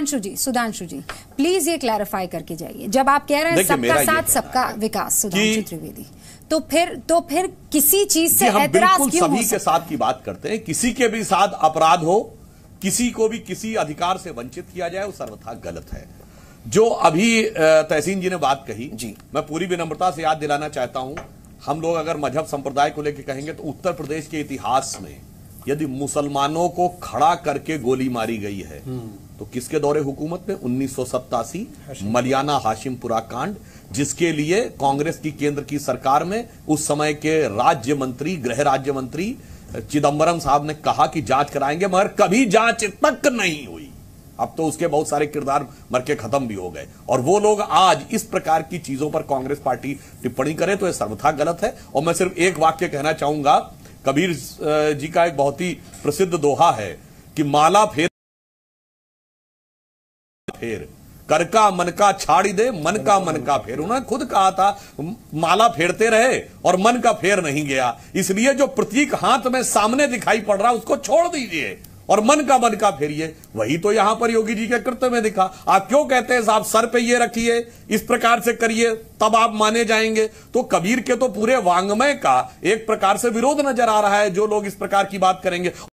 Sudhanshu ji Sudhanshu ji please ये clarify करके जाइए जब आप कह रहे हैं सबका साथ सबका विकास सुधांशु त्रिवेदी तो फिर तो फिर किसी चीज से हम बिल्कुल सभी के साथ की बात करते हैं किसी के भी साथ अपराध हो किसी को भी किसी अधिकार से वंचित किया जाए वो सर्वथा गलत है जो अभी तहसीन जी ने बात कही जी मैं पूरी विनम्रता से याद दिलाना चाहता हूं हम लोग अगर मजहब संप्रदाय को लेकर कहेंगे तो उत्तर प्रदेश के इतिहास में यदि मुसलमानों को खड़ा करके गोली मारी गई है हम्म। तो किसके दौरे हुकूमत में उन्नीस मलियाना हाशिमपुरा कांड जिसके लिए कांग्रेस की केंद्र की सरकार में उस समय के राज्य मंत्री गृह राज्य मंत्री चिदंबरम साहब ने कहा कि जांच कराएंगे मगर कभी जांच तक नहीं हुई अब तो उसके बहुत सारे किरदार मर के खत्म भी हो गए और वो लोग आज इस प्रकार की चीजों पर कांग्रेस पार्टी टिप्पणी करे तो यह सर्वथा गलत है और मैं सिर्फ एक वाक्य कहना चाहूंगा कबीर जी का एक बहुत ही प्रसिद्ध दोहा है कि माला फेर फेर कर का मन का छाड़ी दे मन का मन का फेर उन्होंने खुद कहा था माला फेरते रहे और मन का फेर नहीं गया इसलिए जो प्रतीक हाथ में सामने दिखाई पड़ रहा उसको छोड़ दीजिए और मन का मन का फेरिए वही तो यहां पर योगी जी के कृत्य में दिखा आप क्यों कहते हैं साहब सर पे ये रखिए इस प्रकार से करिए तब आप माने जाएंगे तो कबीर के तो पूरे वांगमय का एक प्रकार से विरोध नजर आ रहा है जो लोग इस प्रकार की बात करेंगे